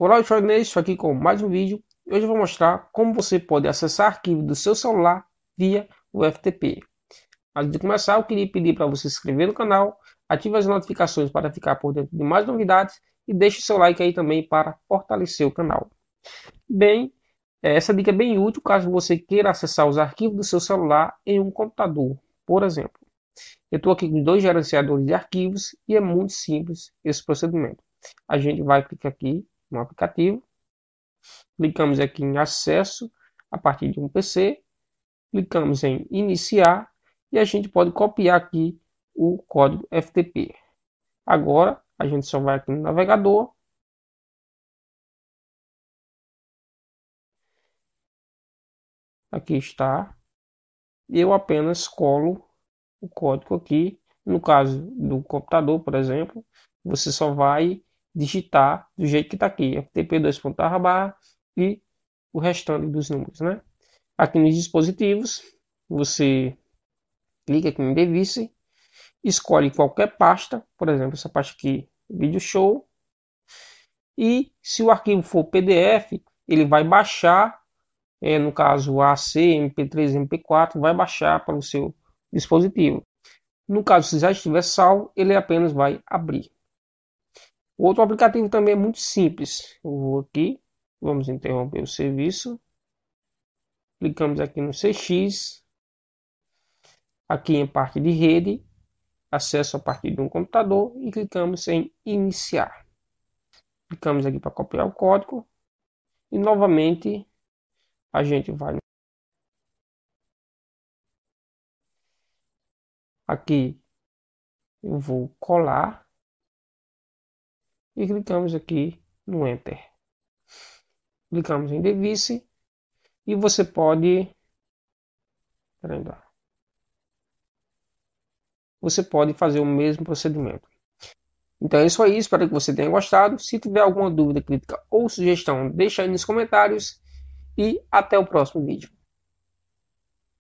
Olá, eu sou Inês, estou aqui com mais um vídeo e hoje eu vou mostrar como você pode acessar arquivos do seu celular via o FTP. Antes de começar, eu queria pedir para você se inscrever no canal, ative as notificações para ficar por dentro de mais novidades e deixe seu like aí também para fortalecer o canal. Bem, é, essa dica é bem útil caso você queira acessar os arquivos do seu celular em um computador, por exemplo. Eu estou aqui com dois gerenciadores de arquivos e é muito simples esse procedimento. A gente vai clicar aqui no aplicativo. Clicamos aqui em acesso a partir de um PC. Clicamos em iniciar e a gente pode copiar aqui o código FTP. Agora a gente só vai aqui no navegador. Aqui está. Eu apenas colo o código aqui. No caso do computador, por exemplo, você só vai digitar do jeito que está aqui, ftp2.barra é e o restante dos números, né? Aqui nos dispositivos, você clica aqui em device, escolhe qualquer pasta, por exemplo, essa pasta aqui, vídeo show, e se o arquivo for PDF, ele vai baixar, é, no caso AC, MP3, MP4, vai baixar para o seu dispositivo. No caso, se já estiver salvo, ele apenas vai abrir. O outro aplicativo também é muito simples. Eu vou aqui, vamos interromper o serviço. Clicamos aqui no CX. Aqui em parte de rede, acesso a partir de um computador e clicamos em iniciar. Clicamos aqui para copiar o código e novamente a gente vai aqui eu vou colar e clicamos aqui no Enter. Clicamos em Device e você pode. Você pode fazer o mesmo procedimento. Então é isso aí, espero que você tenha gostado. Se tiver alguma dúvida, crítica ou sugestão, deixa aí nos comentários. E até o próximo vídeo.